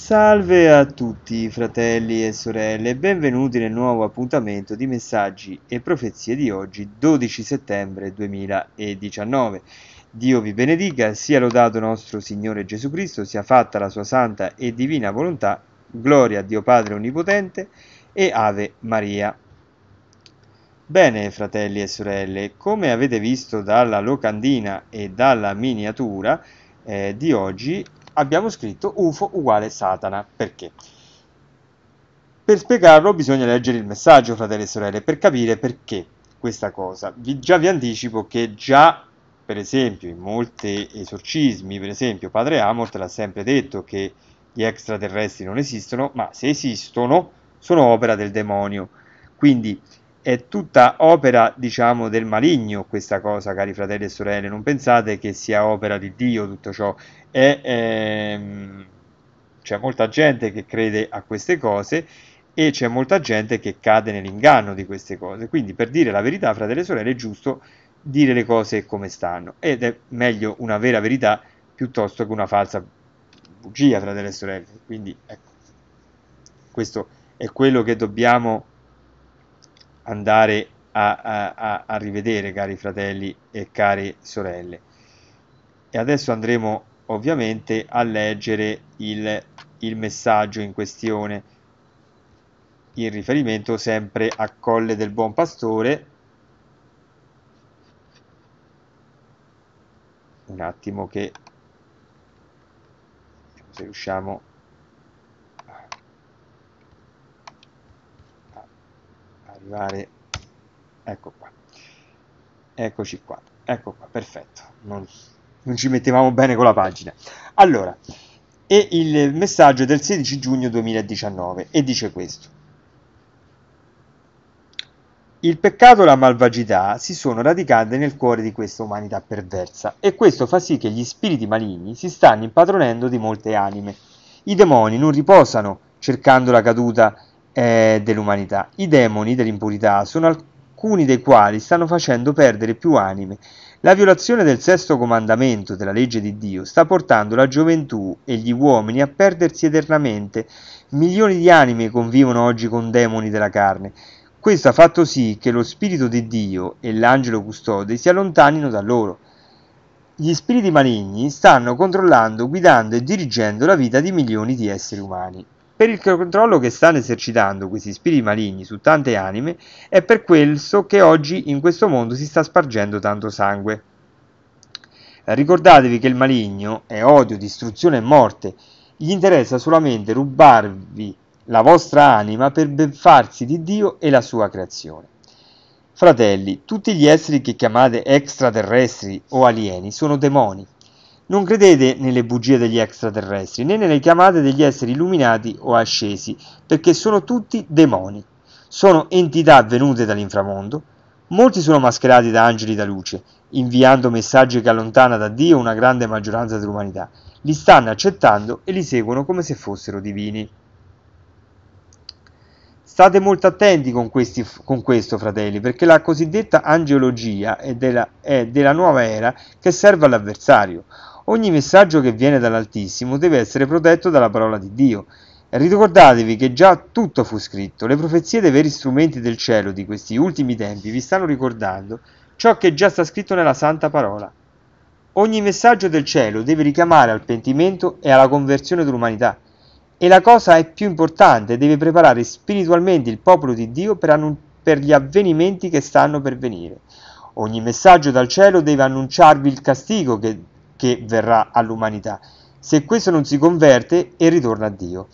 Salve a tutti fratelli e sorelle, benvenuti nel nuovo appuntamento di messaggi e profezie di oggi 12 settembre 2019. Dio vi benedica, sia lodato nostro Signore Gesù Cristo, sia fatta la sua santa e divina volontà, gloria a Dio Padre Onnipotente e Ave Maria. Bene fratelli e sorelle, come avete visto dalla locandina e dalla miniatura, eh, di oggi abbiamo scritto UFO uguale Satana. Perché? Per spiegarlo bisogna leggere il messaggio, fratelli e sorelle, per capire perché questa cosa. Vi, già vi anticipo che già, per esempio, in molti esorcismi, per esempio, Padre Amort l'ha sempre detto che gli extraterrestri non esistono, ma se esistono sono opera del demonio. Quindi è tutta opera, diciamo, del maligno questa cosa, cari fratelli e sorelle, non pensate che sia opera di Dio tutto ciò, è, ehm, c'è molta gente che crede a queste cose e c'è molta gente che cade nell'inganno di queste cose, quindi per dire la verità, fratelli e sorelle, è giusto dire le cose come stanno, ed è meglio una vera verità piuttosto che una falsa bugia, fratelli e sorelle, quindi ecco, questo è quello che dobbiamo andare a, a, a rivedere, cari fratelli e care sorelle. E adesso andremo ovviamente a leggere il, il messaggio in questione, in riferimento sempre a Colle del Buon Pastore, un attimo che se riusciamo vari ecco qua eccoci qua ecco qua perfetto non, non ci mettevamo bene con la pagina allora e il messaggio del 16 giugno 2019 e dice questo il peccato e la malvagità si sono radicate nel cuore di questa umanità perversa e questo fa sì che gli spiriti maligni si stanno impadronendo di molte anime. I demoni non riposano cercando la caduta eh, dell'umanità. I demoni dell'impurità sono alcuni dei quali stanno facendo perdere più anime. La violazione del sesto comandamento della legge di Dio sta portando la gioventù e gli uomini a perdersi eternamente. Milioni di anime convivono oggi con demoni della carne. Questo ha fatto sì che lo Spirito di Dio e l'angelo custode si allontanino da loro gli spiriti maligni stanno controllando, guidando e dirigendo la vita di milioni di esseri umani per il controllo che stanno esercitando questi spiriti maligni su tante anime, è per questo che oggi in questo mondo si sta spargendo tanto sangue. Ricordatevi che il maligno è odio, distruzione e morte. Gli interessa solamente rubarvi la vostra anima per beffarsi di Dio e la sua creazione. Fratelli, tutti gli esseri che chiamate extraterrestri o alieni sono demoni. Non credete nelle bugie degli extraterrestri, né nelle chiamate degli esseri illuminati o ascesi, perché sono tutti demoni. Sono entità venute dall'inframondo. Molti sono mascherati da angeli da luce, inviando messaggi che allontana da Dio una grande maggioranza dell'umanità. Li stanno accettando e li seguono come se fossero divini. State molto attenti con, questi, con, questo, fratelli, perché la cosiddetta angiologia è della, è della nuova era che serve all'avversario. Ogni messaggio che viene dall'Altissimo deve essere protetto dalla parola di Dio. Ricordatevi che già tutto fu scritto, le profezie dei veri strumenti del cielo di questi ultimi tempi vi stanno ricordando ciò che già sta scritto nella santa parola. Ogni messaggio del cielo deve richiamare al pentimento e alla conversione dell'umanità. E la cosa è più importante, deve preparare spiritualmente il popolo di Dio per, annun- per gli avvenimenti che stanno per venire. Ogni messaggio dal cielo deve annunciarvi il castigo che, che verrà all'umanità, se questo non si converte e ritorna a Dio.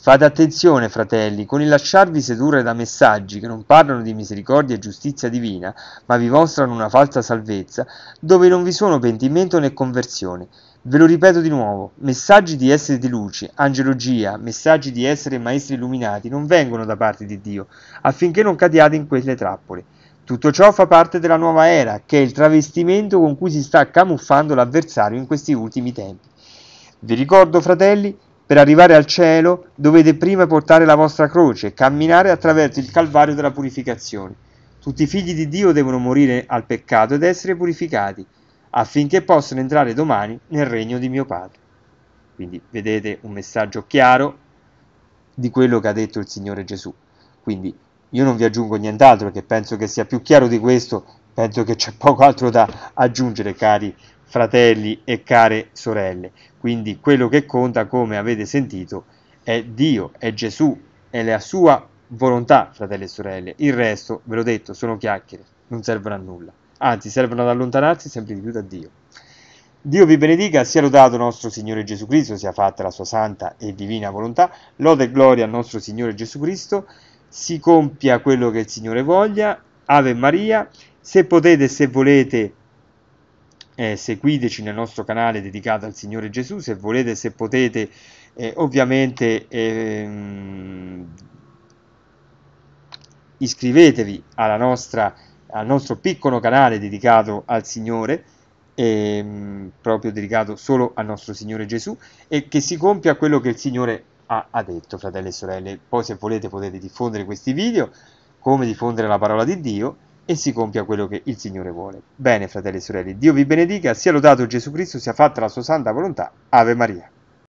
Fate attenzione, fratelli, con il lasciarvi sedurre da messaggi che non parlano di misericordia e giustizia divina, ma vi mostrano una falsa salvezza, dove non vi sono pentimento né conversione. Ve lo ripeto di nuovo, messaggi di essere di luce, angelogia, messaggi di essere maestri illuminati non vengono da parte di Dio, affinché non cadiate in quelle trappole. Tutto ciò fa parte della nuova era, che è il travestimento con cui si sta camuffando l'avversario in questi ultimi tempi. Vi ricordo, fratelli, per arrivare al cielo dovete prima portare la vostra croce e camminare attraverso il calvario della purificazione. Tutti i figli di Dio devono morire al peccato ed essere purificati affinché possano entrare domani nel regno di mio Padre. Quindi vedete un messaggio chiaro di quello che ha detto il Signore Gesù. Quindi io non vi aggiungo nient'altro perché penso che sia più chiaro di questo, penso che c'è poco altro da aggiungere, cari fratelli e care sorelle. Quindi quello che conta, come avete sentito, è Dio, è Gesù, è la sua volontà, fratelli e sorelle. Il resto, ve l'ho detto, sono chiacchiere, non servono a nulla anzi servono ad allontanarsi sempre di più da Dio. Dio vi benedica, sia lodato nostro Signore Gesù Cristo, sia fatta la sua santa e divina volontà, lode e gloria al nostro Signore Gesù Cristo, si compia quello che il Signore voglia, Ave Maria, se potete, se volete, eh, seguiteci nel nostro canale dedicato al Signore Gesù, se volete, se potete, eh, ovviamente ehm, iscrivetevi alla nostra al nostro piccolo canale dedicato al Signore, ehm, proprio dedicato solo al nostro Signore Gesù, e che si compia quello che il Signore ha, ha detto, fratelli e sorelle. Poi se volete potete diffondere questi video, come diffondere la parola di Dio, e si compia quello che il Signore vuole. Bene, fratelli e sorelle, Dio vi benedica, sia lodato Gesù Cristo, sia fatta la sua santa volontà. Ave Maria.